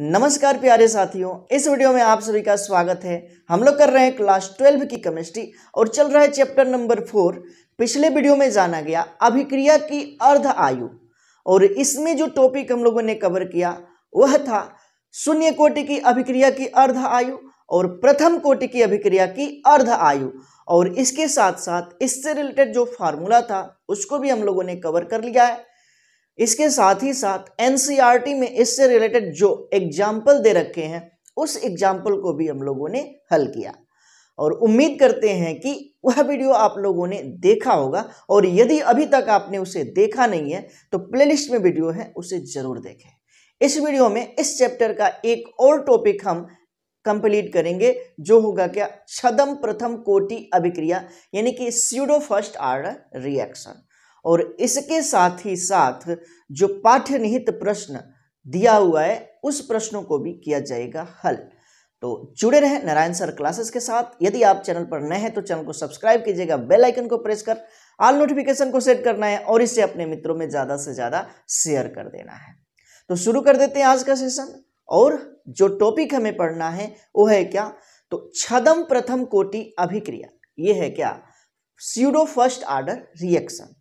नमस्कार प्यारे साथियों इस वीडियो में आप सभी का स्वागत है हम लोग कर रहे हैं क्लास ट्वेल्व की केमिस्ट्री और चल रहा है चैप्टर नंबर फोर पिछले वीडियो में जाना गया अभिक्रिया की अर्ध आयु और इसमें जो टॉपिक हम लोगों ने कवर किया वह था शून्य कोटि की अभिक्रिया की अर्ध आयु और प्रथम कोटि की अभिक्रिया की अर्ध आयु और इसके साथ साथ इससे रिलेटेड जो फार्मूला था उसको भी हम लोगों ने कवर कर लिया है इसके साथ ही साथ एन e में इससे रिलेटेड जो एग्जाम्पल दे रखे हैं उस एग्जाम्पल को भी हम लोगों ने हल किया और उम्मीद करते हैं कि वह वीडियो आप लोगों ने देखा होगा और यदि अभी तक आपने उसे देखा नहीं है तो प्लेलिस्ट में वीडियो है उसे ज़रूर देखें इस वीडियो में इस चैप्टर का एक और टॉपिक हम कंप्लीट करेंगे जो होगा क्या छदम प्रथम कोटि अभिक्रिया यानी कि स्यूडो फर्स्ट आर्डर रिएक्शन और इसके साथ ही साथ जो पाठ्य निहित प्रश्न दिया हुआ है उस प्रश्नों को भी किया जाएगा हल तो जुड़े रहें नारायण सर क्लासेस के साथ यदि आप चैनल पर नए हैं तो चैनल को सब्सक्राइब कीजिएगा बेल आइकन को प्रेस कर ऑल नोटिफिकेशन को सेट करना है और इसे अपने मित्रों में ज़्यादा से ज़्यादा शेयर कर देना है तो शुरू कर देते हैं आज का सेशन और जो टॉपिक हमें पढ़ना है वो है क्या तो छदम प्रथम कोटि अभिक्रिया ये है क्या सीडो फर्स्ट आर्डर रिएक्शन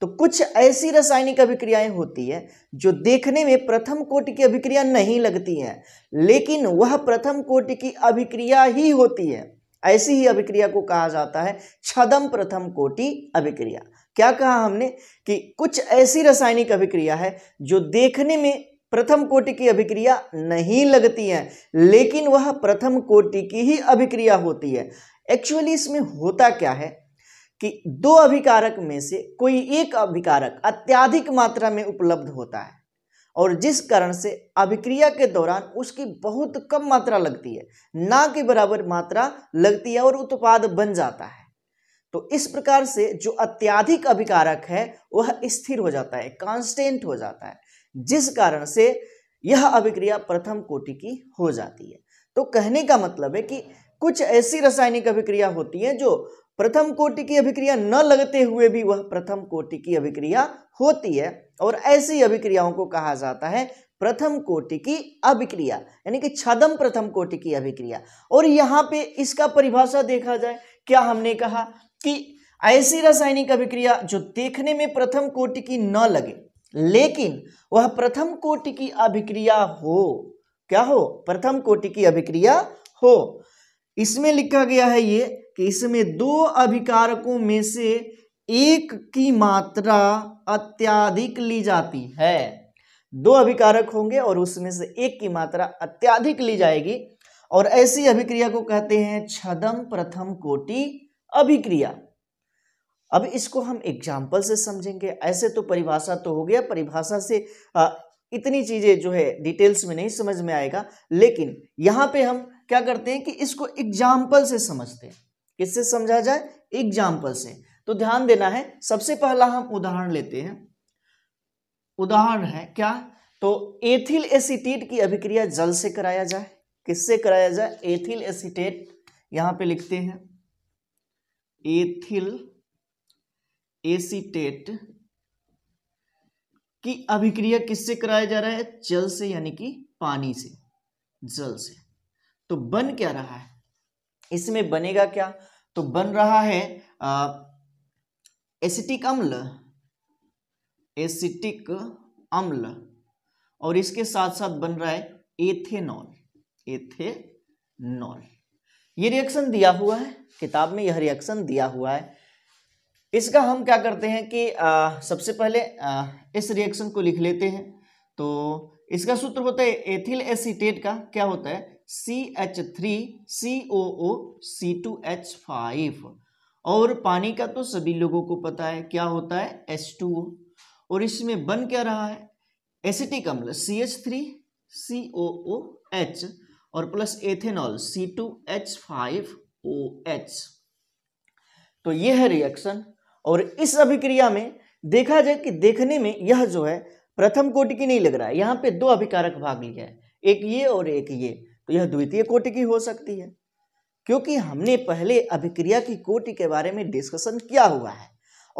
तो कुछ ऐसी रासायनिक अभिक्रियाएं होती है जो देखने में प्रथम कोटि की अभिक्रिया नहीं लगती है लेकिन वह प्रथम कोटि की अभिक्रिया ही होती है ऐसी ही अभिक्रिया को कहा जाता है छदम प्रथम कोटि अभिक्रिया क्या कहा हमने कि कुछ ऐसी रासायनिक अभिक्रिया है जो देखने में प्रथम कोटि की अभिक्रिया नहीं लगती है लेकिन वह प्रथम कोटि की ही अभिक्रिया होती है एक्चुअली इसमें होता क्या है कि दो अभिकारक में से कोई एक अभिकारक अत्याधिक मात्रा में उपलब्ध होता है और जिस कारण से अभिक्रिया के दौरान उसकी बहुत कम मात्रा लगती है ना के बराबर मात्रा लगती है और उत्पाद बन जाता है तो इस प्रकार से जो अत्याधिक अभिकारक है वह स्थिर हो जाता है कांस्टेंट हो जाता है जिस कारण से यह अभिक्रिया प्रथम कोटि की हो जाती है तो कहने का मतलब है कि कुछ ऐसी रासायनिक अभिक्रिया होती है जो प्रथम कोटि की अभिक्रिया न लगते हुए भी वह प्रथम कोटि की अभिक्रिया होती है और ऐसी अभिक्रियाओं को कहा जाता है प्रथम कोटि की अभिक्रिया यानी कि छदम प्रथम कोटि की अभिक्रिया और यहाँ पे इसका परिभाषा देखा जाए क्या हमने कहा कि ऐसी रासायनिक अभिक्रिया जो देखने में प्रथम कोटि की न लगे लेकिन वह प्रथम कोटि की अभिक्रिया हो क्या हो प्रथम कोटि की अभिक्रिया हो इसमें लिखा गया है ये कि इसमें दो अभिकारकों में से एक की मात्रा अत्याधिक ली जाती है दो अभिकारक होंगे और उसमें से एक की मात्रा अत्याधिक ली जाएगी और ऐसी अभिक्रिया को कहते हैं छदम प्रथम कोटि अभिक्रिया अब इसको हम एग्जाम्पल से समझेंगे ऐसे तो परिभाषा तो हो गया परिभाषा से आ, इतनी चीजें जो है डिटेल्स में नहीं समझ में आएगा लेकिन यहां पे हम क्या करते हैं कि इसको एग्जाम्पल से समझते हैं किससे समझा जाए एग्जाम्पल से तो ध्यान देना है सबसे पहला हम उदाहरण लेते हैं उदाहरण है क्या तो एथिल एसिटेट की अभिक्रिया जल से कराया जाए किससे कराया जाए एथिल एसिटेट यहां पे लिखते हैं एथिल एसिटेट की अभिक्रिया किससे कराया जा रहा है जल से यानी कि पानी से जल से तो बन क्या रहा है इसमें बनेगा क्या तो बन रहा है एसिटिक अम्ल एसिटिक अम्ल और इसके साथ साथ बन रहा है एथेनॉल एथेनॉल ये रिएक्शन दिया हुआ है किताब में यह रिएक्शन दिया हुआ है इसका हम क्या करते हैं कि आ, सबसे पहले आ, इस रिएक्शन को लिख लेते हैं तो इसका सूत्र होता है एथिल एसीटेट का क्या होता है C H three C O O C two H five और पानी का तो सभी लोगों को पता है क्या होता है एच टू ओ और इसमें बन क्या रहा है एसिटिक अम्ल C H three C O O H और plus ethanol C two H five O H तो यह है रिएक्शन और इस अभिक्रिया में देखा जाए कि देखने में यह जो है प्रथम कोटि की नहीं लग रहा है यहां पे दो अभिकारक भाग लिया है एक ये और एक ये तो यह द्वितीय कोटि की हो सकती है क्योंकि हमने पहले अभिक्रिया की कोटि के बारे में डिस्कशन किया हुआ है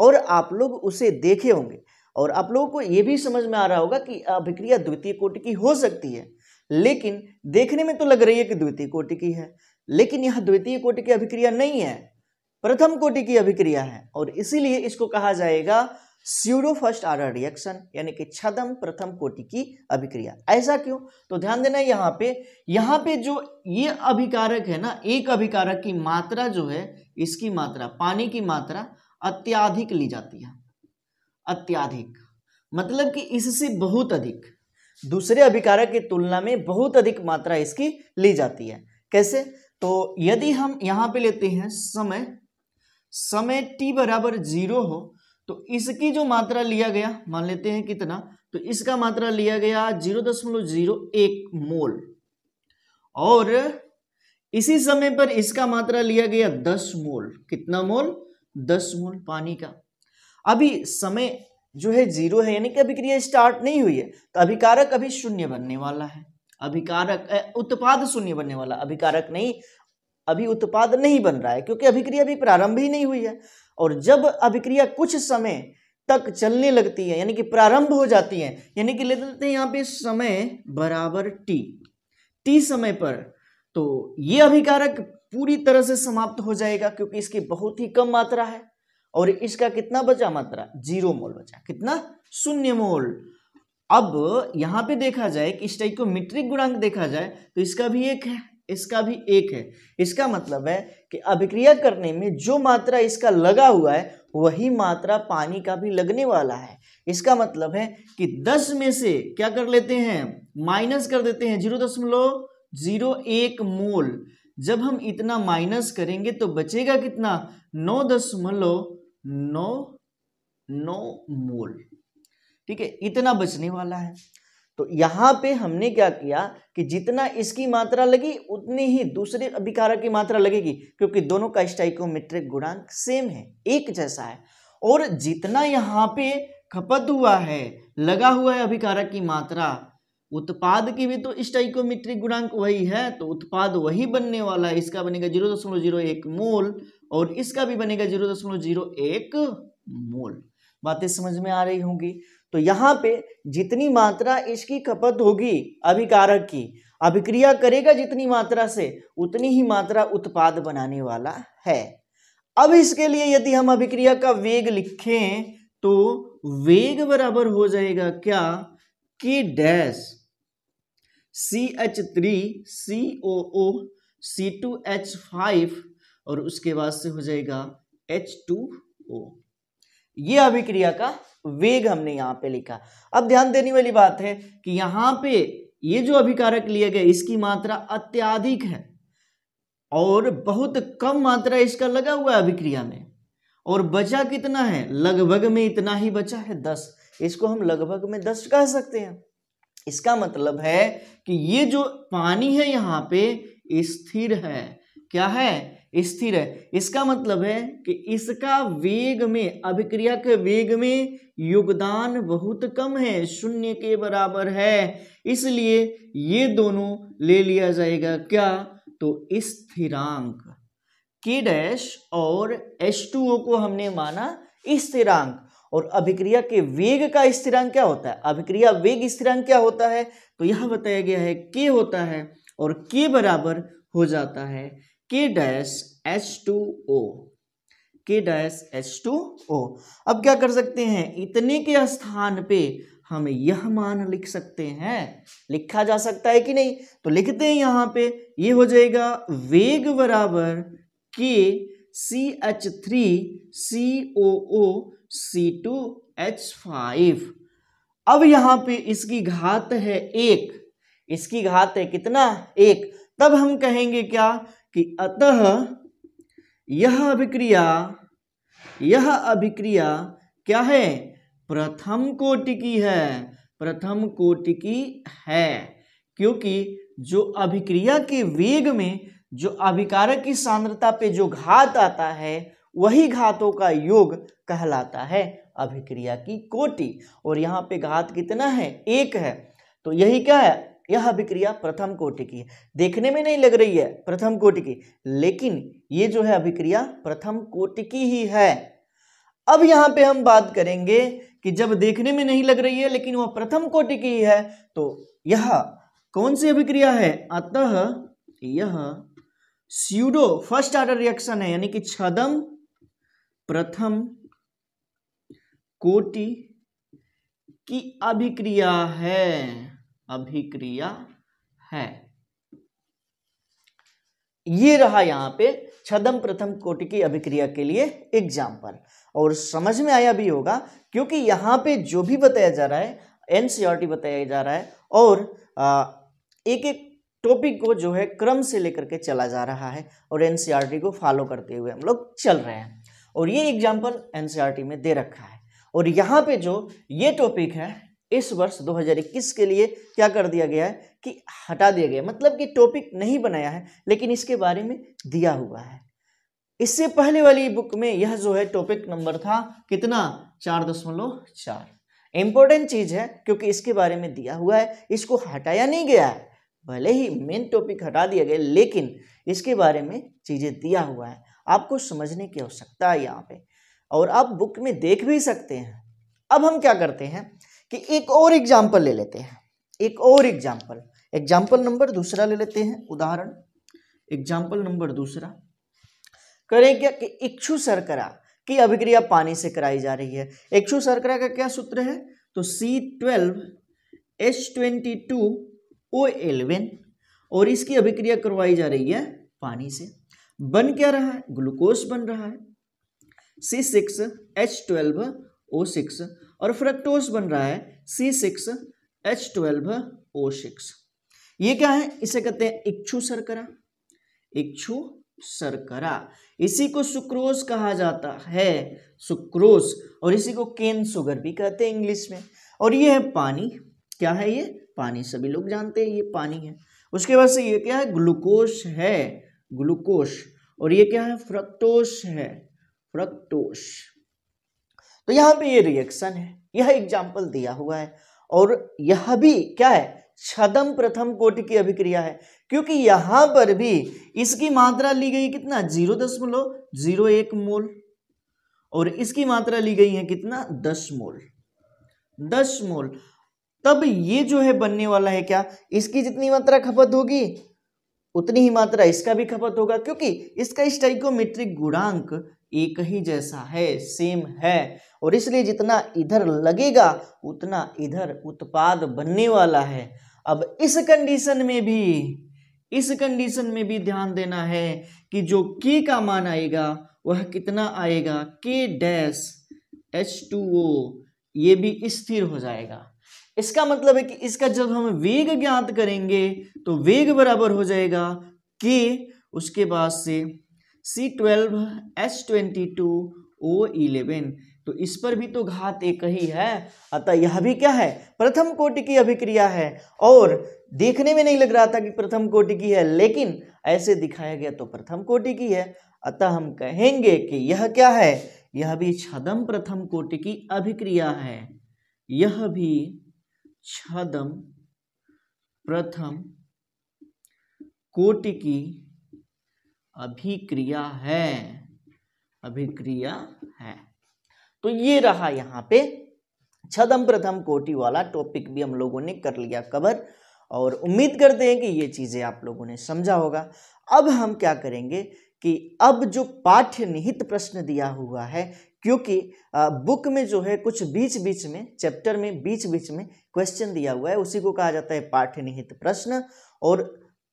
और आप लोग उसे देखे होंगे और आप लोगों को ये भी समझ में आ रहा होगा कि अभिक्रिया द्वितीय कोटि की हो सकती है लेकिन देखने में तो लग रही है कि द्वितीय कोटि की है लेकिन यह द्वितीय कोटि की अभिक्रिया नहीं है प्रथम कोटि की अभिक्रिया है और इसीलिए इसको कहा जाएगा स्यूडो फर्स्ट आर्डर रिएक्शन यानी कि छदम प्रथम कोटि की अभिक्रिया ऐसा क्यों तो ध्यान देना यहाँ पे यहाँ पे जो ये अभिकारक है ना एक अभिकारक की मात्रा जो है इसकी मात्रा पानी की मात्रा अत्याधिक ली जाती है अत्याधिक मतलब कि इससे बहुत अधिक दूसरे अभिकारक की तुलना में बहुत अधिक मात्रा इसकी ली जाती है कैसे तो यदि हम यहाँ पे लेते हैं समय समय टी बराबर जीरो हो तो इसकी जो मात्रा लिया गया मान लेते हैं कितना तो इसका मात्रा लिया गया जीरो दशमलव जीरो एक मोल और इसी समय पर इसका मात्रा लिया गया दस मोल कितना मोल दस मोल पानी का अभी समय जो है जीरो है यानी कि अभिक्रिया स्टार्ट नहीं हुई है तो अभिकारक अभी शून्य बनने वाला है अभिकारक उत्पाद शून्य बनने वाला अभिकारक नहीं अभी उत्पाद नहीं बन रहा है क्योंकि अभिक्रिया अभी प्रारंभ ही नहीं हुई है और जब अभिक्रिया कुछ समय तक चलने लगती है यानी कि प्रारंभ हो जाती है यानी कि ले लेते हैं यहाँ पे समय बराबर टी टी समय पर तो ये अभिकारक पूरी तरह से समाप्त हो जाएगा क्योंकि इसकी बहुत ही कम मात्रा है और इसका कितना बचा मात्रा जीरो मोल बचा कितना शून्य मोल अब यहां पे देखा जाए कि इस टाइप को मीट्रिक गुणांक देखा जाए तो इसका भी एक है इसका भी एक है इसका मतलब है कि अभिक्रिया करने में जो मात्रा इसका लगा हुआ है वही मात्रा पानी का भी लगने वाला है इसका मतलब है कि 10 में से क्या कर लेते हैं माइनस कर देते हैं जीरो दशमलव जीरो एक मोल जब हम इतना माइनस करेंगे तो बचेगा कितना नौ दशमलव नौ नौ मोल ठीक है इतना बचने वाला है तो यहाँ पे हमने क्या किया कि जितना इसकी मात्रा लगी उतनी ही दूसरे अभिकारक की मात्रा लगेगी क्योंकि दोनों का स्टाइकोमेट्रिक गुणांक सेम है एक जैसा है और जितना यहाँ पे खपत हुआ है लगा हुआ है अभिकारक की मात्रा उत्पाद की भी तो स्टाइकोमेट्रिक गुणांक वही है तो उत्पाद वही बनने वाला है इसका बनेगा जीरो दशमलव जीरो एक मोल और इसका भी बनेगा जीरो दशमलव जीरो एक मोल बातें समझ में आ रही होंगी तो यहाँ पे जितनी मात्रा इसकी खपत होगी अभिकारक की अभिक्रिया करेगा जितनी मात्रा से उतनी ही मात्रा उत्पाद बनाने वाला है अब इसके लिए यदि हम अभिक्रिया का वेग लिखें तो वेग बराबर हो जाएगा क्या के dash C H three C O O C two H five और उसके बाद से हो जाएगा एच टू ओ ये अभिक्रिया का वेग हमने यहाँ पे लिखा अब ध्यान देने वाली बात है कि यहाँ पे ये जो अभिकारक लिए गए इसकी मात्रा अत्याधिक है और बहुत कम मात्रा इसका लगा हुआ है अभिक्रिया में और बचा कितना है लगभग में इतना ही बचा है दस इसको हम लगभग में दस कह सकते हैं इसका मतलब है कि ये जो पानी है यहाँ पे स्थिर है क्या है स्थिर है इसका मतलब है कि इसका वेग में अभिक्रिया के वेग में योगदान बहुत कम है शून्य के बराबर है इसलिए ये दोनों ले लिया जाएगा क्या तो स्थिरांक के डैश और एच टू ओ को हमने माना स्थिरांक और अभिक्रिया के वेग का स्थिरांक क्या होता है अभिक्रिया वेग स्थिरांक क्या होता है तो यह बताया गया है के होता है और के बराबर हो जाता है के डैश एच टू ओ के डैश एच टू ओ अब क्या कर सकते हैं इतने के स्थान पे हम यह मान लिख सकते हैं लिखा जा सकता है कि नहीं तो लिखते हैं यहां पे ये हो जाएगा वेग बराबर के C H three C O O C two H five अब यहां पे इसकी घात है एक इसकी घात है कितना एक तब हम कहेंगे क्या कि अतः यह अभिक्रिया यह अभिक्रिया क्या है प्रथम कोटि की है प्रथम कोटि की है क्योंकि जो अभिक्रिया के वेग में जो अभिकारक की सांद्रता पे जो घात आता है वही घातों का योग कहलाता है अभिक्रिया की कोटि और यहाँ पे घात कितना है एक है तो यही क्या है यह अभिक्रिया प्रथम कोटि की है देखने में नहीं लग रही है प्रथम कोटि की लेकिन ये जो है अभिक्रिया प्रथम कोटि की ही है अब यहां पे हम बात करेंगे कि जब देखने में नहीं लग रही है लेकिन वह प्रथम कोटि की ही है तो यह कौन सी अभिक्रिया है अतः यह स्यूडो फर्स्ट आर्डर रिएक्शन है यानी कि छदम प्रथम कोटि की अभिक्रिया है अभिक्रिया है ये रहा यहाँ पे छदम प्रथम कोटि की अभिक्रिया के लिए एग्जाम्पल और समझ में आया भी होगा क्योंकि यहाँ पे जो भी बताया जा रहा है एनसीआरटी e बताया जा रहा है और एक एक टॉपिक को जो है क्रम से लेकर के चला जा रहा है और एनसीआरटी e को फॉलो करते हुए हम लोग चल रहे हैं और ये एग्जाम्पल एनसीआरटी e में दे रखा है और यहाँ पे जो ये टॉपिक है इस वर्ष 2021 के लिए क्या कर दिया गया है कि हटा दिया गया मतलब कि टॉपिक नहीं बनाया है लेकिन इसके बारे में दिया हुआ है इससे पहले वाली बुक में यह जो है टॉपिक नंबर था कितना चार दशमलव चार इंपॉर्टेंट चीज है क्योंकि इसके बारे में दिया हुआ है इसको हटाया नहीं गया है भले ही मेन टॉपिक हटा दिया गया लेकिन इसके बारे में चीजें दिया हुआ है आपको समझने की आवश्यकता है यहाँ पे और आप बुक में देख भी सकते हैं अब हम क्या करते हैं कि एक और एग्जाम्पल ले लेते हैं एक और एग्जाम्पल एग्जाम्पल नंबर दूसरा ले लेते हैं उदाहरण एग्जाम्पल नंबर दूसरा करें क्या कि इक्षु सरकरा की अभिक्रिया पानी से कराई जा रही है इक्षु सरकरा का क्या सूत्र है तो C twelve H twenty two O eleven और इसकी अभिक्रिया करवाई जा रही है पानी से बन क्या रहा है ग्लूकोज बन रहा है C six H twelve O six और फ्रक्टोज बन रहा है C six H twelve O six ये क्या है इसे कहते हैं इच्छु सरकरा इच्छु सरकरा इसी को सुक्रोज कहा जाता है सुक्रोज और इसी को केन सुगर भी कहते हैं इंग्लिश में और ये है पानी क्या है ये पानी सभी लोग जानते हैं ये पानी है उसके बाद से ये क्या है ग्लूकोश है ग्लूकोश और ये क्या है फ्रक्टोस है फ्रक्टोस तो यहाँ पे ये रिएक्शन है यह एग्जाम्पल दिया हुआ है और यह भी क्या है छदम प्रथम कोटि की अभिक्रिया है क्योंकि यहां पर भी इसकी मात्रा ली गई कितना जीरो दशमलव जीरो एक मोल और इसकी मात्रा ली गई है कितना दस मोल दस मोल तब ये जो है बनने वाला है क्या इसकी जितनी मात्रा खपत होगी उतनी ही मात्रा इसका भी खपत होगा क्योंकि इसका स्टाइकोमेट्रिक गुणांक एक ही जैसा है सेम है और इसलिए जितना इधर लगेगा उतना इधर उत्पाद बनने वाला है अब इस कंडीशन में भी इस कंडीशन में भी ध्यान देना है कि जो के का मान आएगा वह कितना आएगा के डैश एच टू ओ ये भी स्थिर हो जाएगा इसका मतलब है कि इसका जब हम वेग ज्ञात करेंगे तो वेग बराबर हो जाएगा के उसके बाद से C twelve H twenty two O eleven तो इस पर भी तो घात एक ही है अतः यह भी क्या है प्रथम कोटि की अभिक्रिया है और देखने में नहीं लग रहा था कि प्रथम कोटि की है लेकिन ऐसे दिखाया गया तो प्रथम कोटि की है अतः हम कहेंगे कि यह क्या है यह भी छदम प्रथम कोटि की अभिक्रिया है यह भी छदम प्रथम कोटि की अभिक्रिया है अभिक्रिया है तो ये रहा यहाँ पे छदम प्रथम कोटि वाला टॉपिक भी हम लोगों ने कर लिया कवर और उम्मीद करते हैं कि ये चीज़ें आप लोगों ने समझा होगा अब हम क्या करेंगे कि अब जो पाठ्य निहित प्रश्न दिया हुआ है क्योंकि बुक में जो है कुछ बीच बीच में चैप्टर में बीच बीच में क्वेश्चन दिया हुआ है उसी को कहा जाता है पाठ्य निहित प्रश्न और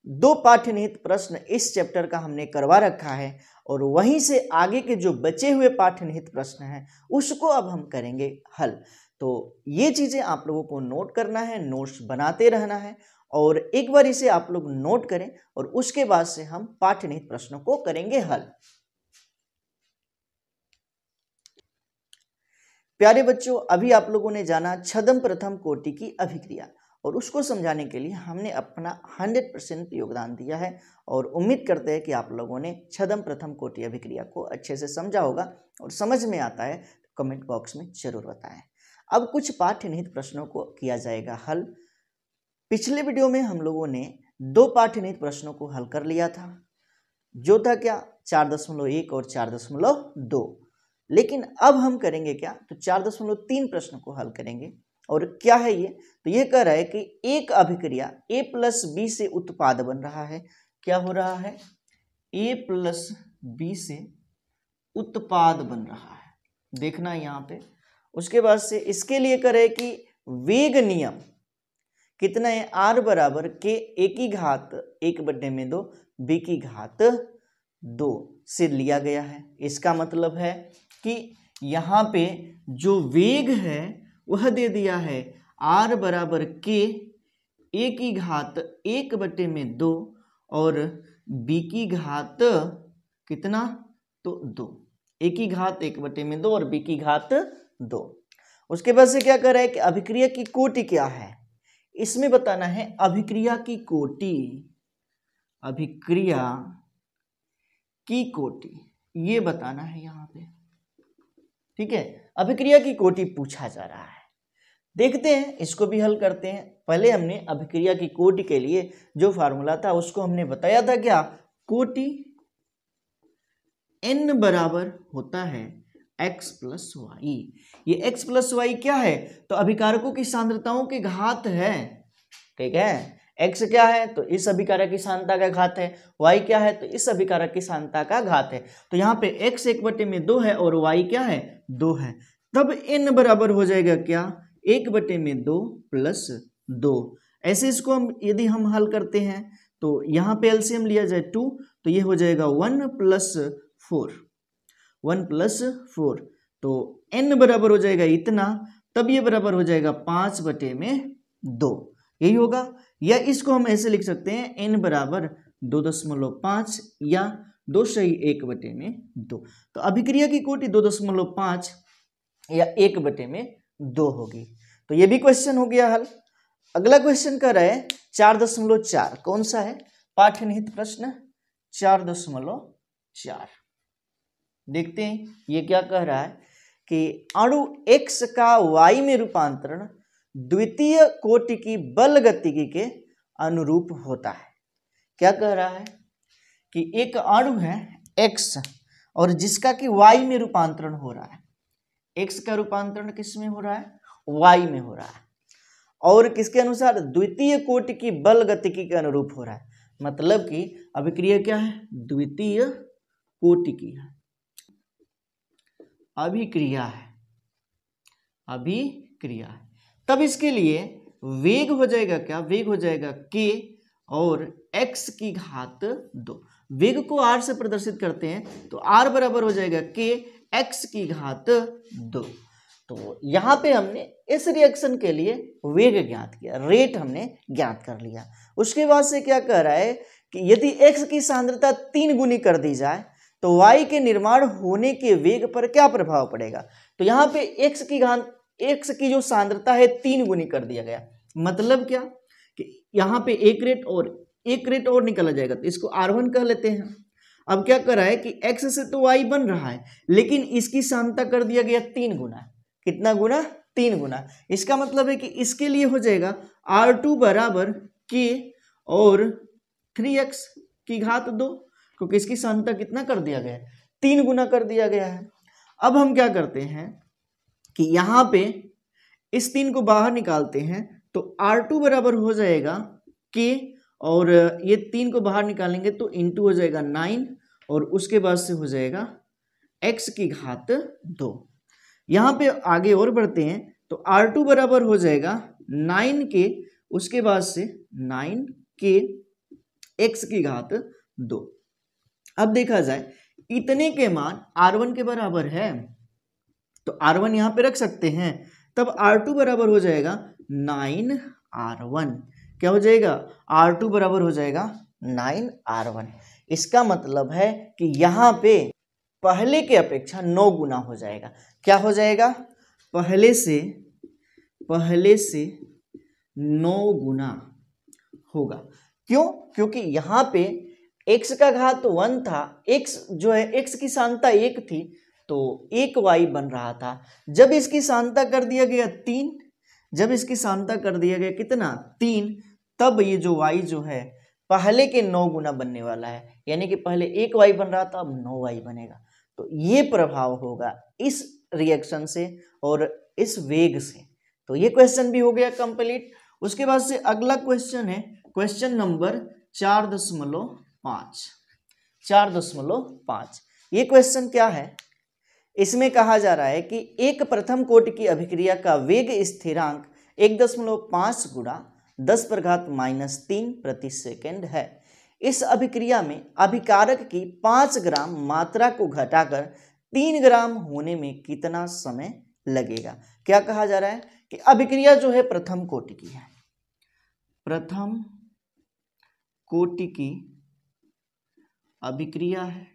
दो पाठ्य निहित प्रश्न इस चैप्टर का हमने करवा रखा है और वहीं से आगे के जो बचे हुए पाठ्य निहित प्रश्न हैं उसको अब हम करेंगे हल तो ये चीज़ें आप लोगों को नोट करना है नोट्स बनाते रहना है और एक बार इसे आप लोग नोट करें और उसके बाद से हम पाठ्य निहित प्रश्नों को करेंगे हल प्यारे बच्चों अभी आप लोगों ने जाना छदम प्रथम कोटि की अभिक्रिया और उसको समझाने के लिए हमने अपना हंड्रेड परसेंट योगदान दिया है और उम्मीद करते हैं कि आप लोगों ने छदम प्रथम कोटि अभिक्रिया को अच्छे से समझा होगा और समझ में आता है तो कमेंट बॉक्स में जरूर बताएं अब कुछ पाठ्य निहित प्रश्नों को किया जाएगा हल पिछले वीडियो में हम लोगों ने दो पाठ्य निहित प्रश्नों को हल कर लिया था जो था क्या चार दशमलव एक और चार दशमलव दो लेकिन अब हम करेंगे क्या तो चार दशमलव तीन प्रश्न को हल करेंगे और क्या है ये तो ये कह रहा है कि एक अभिक्रिया ए प्लस बी से उत्पाद बन रहा है क्या हो रहा है ए प्लस बी से उत्पाद बन रहा है देखना यहाँ पे उसके बाद से इसके लिए करे कि वेग नियम कितना है आर बराबर के एक ही घात एक बड्डे में दो बी की घात दो से लिया गया है इसका मतलब है कि यहाँ पे जो वेग है वह दे दिया है आर बराबर के ए की घात एक बटे में दो और बी की घात कितना तो दो ए की घात एक बटे में दो और बी की घात दो उसके बाद से क्या कर रहा है कि अभिक्रिया की कोटि क्या है इसमें बताना है अभिक्रिया की कोटि अभिक्रिया की कोटि ये बताना है यहां पे ठीक है अभिक्रिया की कोटि पूछा जा रहा है देखते हैं इसको भी हल करते हैं पहले हमने अभिक्रिया की कोटि के लिए जो फार्मूला था उसको हमने बताया था क्या कोटि एन बराबर होता है एक्स प्लस वाई ये एक्स प्लस वाई क्या है तो अभिकारकों की सांद्रताओं के घात है ठीक है एक्स क्या है तो इस अभिकारक की सांता का घात है वाई क्या है तो इस अभिकारक की सांता का घात है तो यहाँ पे एक्स एक बटे में दो है और वाई क्या है दो है तब एन बराबर हो जाएगा क्या एक बटे में दो प्लस दो ऐसे इसको हम यदि हम हल करते हैं तो यहाँ पे एल्सियम लिया जाए टू तो ये हो जाएगा one plus four one plus four तो एन बराबर हो जाएगा इतना तब ये बराबर हो जाएगा पाँच बटे में दो यही होगा या इसको हम ऐसे लिख सकते हैं एन बराबर दो दशमलव पाँच या दो सही एक बटे में दो तो अभिक्रिया की कोटि दो दशमलव पाँच या एक बटे में दो होगी तो ये भी क्वेश्चन हो गया हल अगला क्वेश्चन कर रहे है चार दशमलव चार कौन सा है पाठ निहित प्रश्न चार दशमलव चार देखते हैं ये क्या कह रहा है कि अणु एक्स का वाई में रूपांतरण द्वितीय कोटि की बल गतिकी के अनुरूप होता है क्या कह रहा है कि एक अणु है एक्स और जिसका कि वाई में रूपांतरण हो रहा है एक्स का रूपांतरण किस में हो रहा है वाई में हो रहा है और किसके अनुसार द्वितीय कोट की बल गतिकी के अनुरूप हो रहा है मतलब कि अभिक्रिया क्या है द्वितीय कोटि की है अभिक्रिया है अभिक्रिया है तब इसके लिए वेग हो जाएगा क्या वेग हो जाएगा के और x की घात दो वेग को r से प्रदर्शित करते हैं तो r बराबर हो जाएगा के x की घात दो तो यहाँ पे हमने इस रिएक्शन के लिए वेग ज्ञात किया रेट हमने ज्ञात कर लिया उसके बाद से क्या कह रहा है कि यदि x की सांद्रता तीन गुनी कर दी जाए तो y के निर्माण होने के वेग पर क्या प्रभाव पड़ेगा तो यहाँ पे x की घात x की जो सांद्रता है तीन गुनी कर दिया गया मतलब क्या कि यहाँ पे एक रेट और एक रेट और निकला जाएगा तो इसको आर वन कह लेते हैं अब क्या कर रहा है कि x से तो वाई बन रहा है लेकिन इसकी शांता कर दिया गया तीन गुना कितना गुना तीन गुना इसका मतलब है कि इसके लिए हो जाएगा आर टू बराबर के और थ्री एक्स की घात दो क्योंकि इसकी शांता कितना कर दिया गया है तीन गुना कर दिया गया है अब हम क्या करते हैं कि यहाँ पे इस तीन को बाहर निकालते हैं तो आर टू बराबर हो जाएगा के और ये तीन को बाहर निकालेंगे तो इन हो जाएगा नाइन और उसके बाद से हो जाएगा एक्स की घात दो यहाँ पे आगे और बढ़ते हैं तो आर टू बराबर हो जाएगा नाइन के उसके बाद से नाइन के एक्स की घात दो अब देखा जाए इतने के मान आर वन के बराबर है तो आर वन यहाँ पे रख सकते हैं तब आर टू बराबर हो जाएगा नाइन आर वन क्या हो जाएगा आर टू बराबर हो जाएगा नाइन आर वन इसका मतलब है कि यहाँ पे पहले के अपेक्षा नौ गुना हो जाएगा क्या हो जाएगा पहले से पहले से नौ गुना होगा क्यों क्योंकि यहाँ पे एक्स का घात वन था एक्स जो है एक्स की शांता एक थी तो एक वाई बन रहा था जब इसकी शांता कर दिया गया तीन जब इसकी सांता कर दिया गया कितना तीन तब ये जो वाई जो है पहले के नौ गुना बनने वाला है यानी कि पहले एक वाई बन रहा था अब नौ वाई बनेगा तो ये प्रभाव होगा इस रिएक्शन से और इस वेग से तो ये क्वेश्चन भी हो गया कंप्लीट उसके बाद से अगला क्वेश्चन है क्वेश्चन नंबर चार दशमलव पाँच चार दशमलव पाँच ये क्वेश्चन क्या है इसमें कहा जा रहा है कि एक प्रथम कोट की अभिक्रिया का वेग स्थिरांक एक दशमलव पाँच गुणा दस प्रघात माइनस तीन प्रति सेकेंड है इस अभिक्रिया में अभिकारक की पाँच ग्राम मात्रा को घटाकर तीन ग्राम होने में कितना समय लगेगा क्या कहा जा रहा है कि अभिक्रिया जो है प्रथम कोटि की है प्रथम कोटि की अभिक्रिया है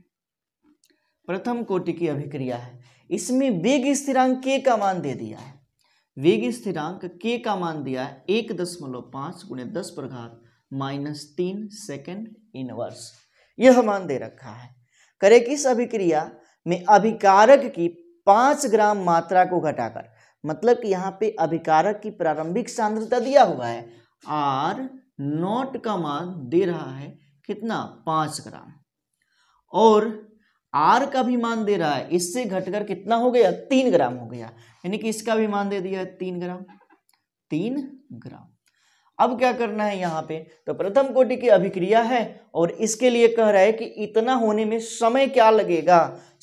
प्रथम कोटि की अभिक्रिया है इसमें वेग स्थिरांक के का मान दे दिया है वेग स्थिरांक के का मान दिया है एक दशमलव पाँच गुणे दस प्रघात माइनस तीन सेकेंड इनवर्स यह मान दे रखा है करे किस अभिक्रिया में अभिकारक की पाँच ग्राम मात्रा को घटाकर मतलब कि यहाँ पे अभिकारक की प्रारंभिक सांद्रता दिया हुआ है आर नॉट का मान दे रहा है कितना पाँच ग्राम और आर का भी मान दे रहा है इससे घटकर कितना हो गया तीन ग्राम हो गया यानी कि इसका भी मान दे दिया है तीन ग्राम तीन ग्राम अब क्या करना है यहाँ पे तो प्रथम कोटि की अभिक्रिया है और इसके लिए कह रहा है कि इतना होने में समय क्या लगेगा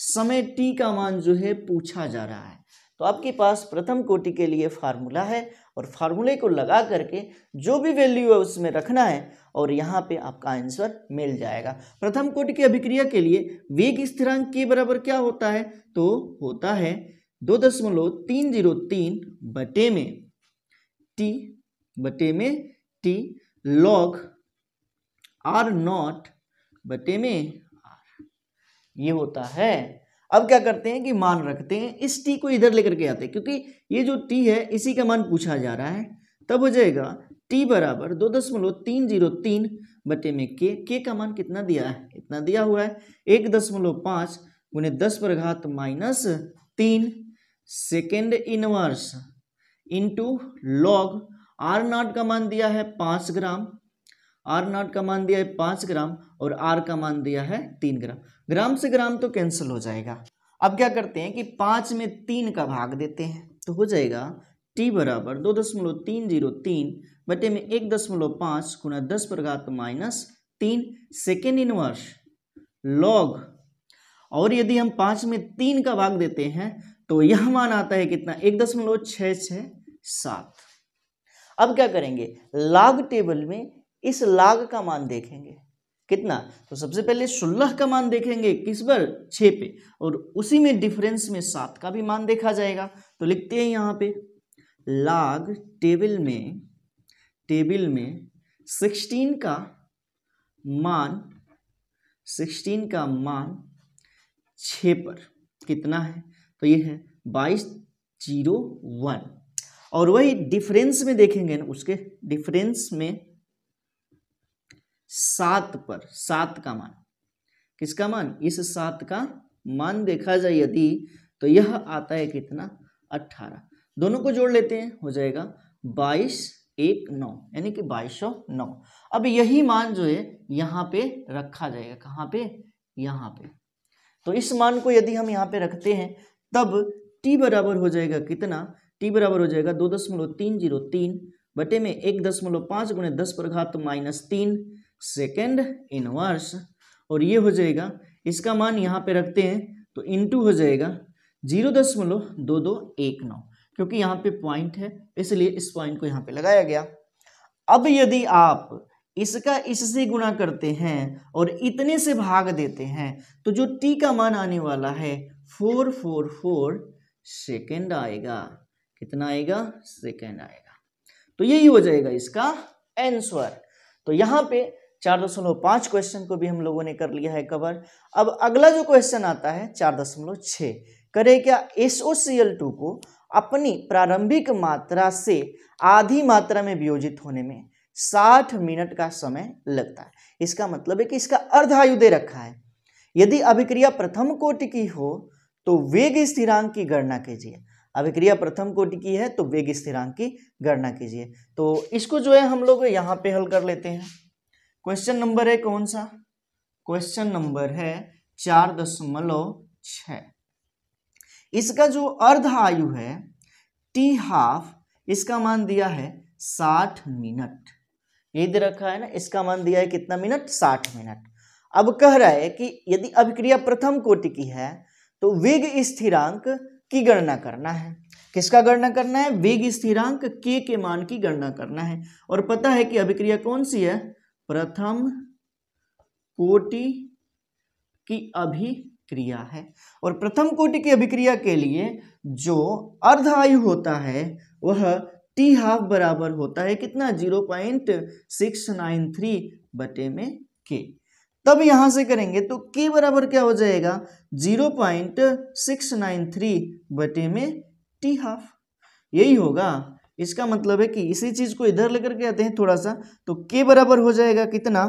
समय टी का मान जो है पूछा जा रहा है तो आपके पास प्रथम कोटि के लिए फार्मूला है और फार्मूले को लगा करके जो भी वैल्यू है उसमें रखना है और यहाँ पे आपका आंसर मिल जाएगा प्रथम कोट की अभिक्रिया के लिए वेग स्थिरांक के बराबर क्या होता है तो होता है दो दशमलव तीन जीरो तीन बटे में टी बटे में टी लॉग आर नॉट बटे में आर ये होता है अब क्या करते हैं कि मान रखते हैं इस टी को इधर लेकर के आते हैं क्योंकि ये जो टी है इसी का मान पूछा जा रहा है तब हो जाएगा टी बराबर दो दशमलव तीन जीरो तीन बटे में के के का मान कितना दिया है इतना दिया हुआ है एक दशमलव पाँच गुने दस पर घात माइनस तीन second inverse into log R naught का मान दिया है पाँच ग्राम आर नॉट का मान दिया है पाँच ग्राम और आर का मान दिया है तीन ग्राम ग्राम से ग्राम तो कैंसिल हो जाएगा अब क्या करते हैं कि पाँच में तीन का भाग देते हैं तो हो जाएगा टी बराबर दो दशमलव तीन जीरो तीन बटे में एक दशमलव पाँच गुना दस पर घात माइनस तीन सेकेंड इनवर्स लॉग और यदि हम पाँच में तीन का भाग देते हैं तो यह मान आता है कितना एक दशमलव छः छः सात अब क्या करेंगे लाग टेबल में इस लाग का मान देखेंगे कितना तो सबसे पहले सोलह का मान देखेंगे किस पर छः पे और उसी में डिफरेंस में सात का भी मान देखा जाएगा तो लिखते हैं यहाँ पे लाग टेबल में टेबल में सिक्सटीन का मान सिक्सटीन का मान छ पर कितना है तो ये है बाईस जीरो वन और वही डिफरेंस में देखेंगे ना उसके डिफरेंस में सात पर सात का मान किसका मान इस सात का मान देखा जाए यदि तो यह आता है कितना अट्ठारह दोनों को जोड़ लेते हैं हो जाएगा बाईस एक नौ यानी कि बाईस सौ नौ अब यही मान जो है यहाँ पे रखा जाएगा कहाँ पे यहाँ पे तो इस मान को यदि हम यहाँ पे रखते हैं तब टी बराबर हो जाएगा कितना टी बराबर हो जाएगा दो दशमलव तीन जीरो तीन बटे में एक दशमलव पाँच गुणे दस पर घात तो माइनस तीन सेकेंड इनवर्स और ये हो जाएगा इसका मान यहाँ पे रखते हैं तो इनटू हो जाएगा जीरो दशमलव दो दो एक नौ क्योंकि यहाँ पे पॉइंट है इसलिए इस पॉइंट को यहाँ पे लगाया गया अब यदि आप इसका इससे गुणा करते हैं और इतने से भाग देते हैं तो जो t का मान आने वाला है फोर फोर फोर सेकेंड आएगा कितना आएगा सेकेंड आएगा तो यही हो जाएगा इसका आंसर तो यहाँ पे चार दशमलव पांच क्वेश्चन को भी हम लोगों ने कर लिया है कवर अब अगला जो क्वेश्चन आता है चार दशमलव छ करे क्या एसओ सी एल टू को अपनी प्रारंभिक मात्रा से आधी मात्रा में वियोजित होने में साठ मिनट का समय लगता है इसका मतलब है कि इसका दे रखा है यदि अभिक्रिया प्रथम कोटि की हो तो वेग स्थिरांक की गणना कीजिए अभिक्रिया प्रथम कोटि की है तो वेग स्थिरांक की गणना कीजिए तो इसको जो है हम लोग यहाँ पे हल कर लेते हैं क्वेश्चन नंबर है कौन सा क्वेश्चन नंबर है चार दशमलव छः इसका जो अर्ध आयु है टी हाफ इसका मान दिया है साठ मिनट ये दे रखा है ना इसका मान दिया है कितना मिनट साठ मिनट अब कह रहा है कि यदि अभिक्रिया प्रथम कोटि की है तो वेग स्थिरांक की गणना करना है किसका गणना करना है वेग स्थिरांक के के मान की गणना करना है और पता है कि अभिक्रिया कौन सी है प्रथम कोटि की अभी क्रिया है और प्रथम कोटि की अभिक्रिया के लिए जो अर्ध आयु होता है वह टी हाफ बराबर होता है कितना zero point six nine three बटे में के तब यहां से करेंगे तो के बराबर क्या हो जाएगा zero point six nine three बटे में टी हाफ यही होगा इसका मतलब है कि इसी चीज को इधर लेकर के आते हैं थोड़ा सा तो के बराबर हो जाएगा कितना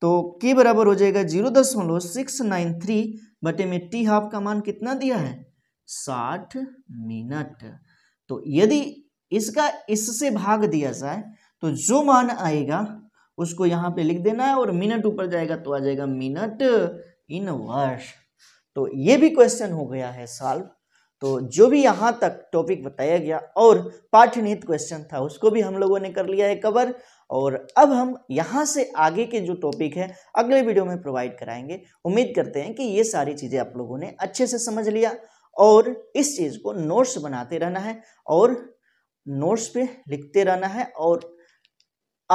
तो के बराबर हो जाएगा जीरो दशमलव सिक्स नाइन थ्री बटे में टी हाफ का मान कितना दिया है साठ मिनट तो यदि इसका इससे भाग दिया जाए तो जो मान आएगा उसको यहाँ पे लिख देना है और मिनट ऊपर जाएगा तो आ जाएगा मिनट इन वर्ष तो ये भी क्वेश्चन हो गया है सॉल्व तो जो भी यहाँ तक टॉपिक बताया गया और पाठनीत क्वेश्चन था उसको भी हम लोगों ने कर लिया है कवर और अब हम यहाँ से आगे के जो टॉपिक है अगले वीडियो में प्रोवाइड कराएंगे उम्मीद करते हैं कि ये सारी चीज़ें आप लोगों ने अच्छे से समझ लिया और इस चीज़ को नोट्स बनाते रहना है और नोट्स पे लिखते रहना है और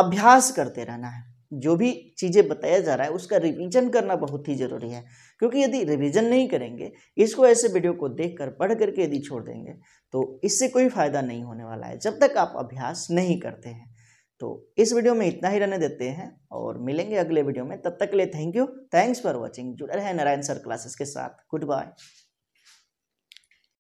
अभ्यास करते रहना है जो भी चीज़ें बताया जा रहा है उसका रिवीजन करना बहुत ही ज़रूरी है क्योंकि यदि रिवीजन नहीं करेंगे इसको ऐसे वीडियो को देखकर पढ़ करके यदि छोड़ देंगे तो इससे कोई फ़ायदा नहीं होने वाला है जब तक आप अभ्यास नहीं करते हैं तो इस वीडियो में इतना ही रहने देते हैं और मिलेंगे अगले वीडियो में तब तक के लिए thank you thanks for watching जुड़े रहे नारायण सर क्लासेस के साथ गुड बाय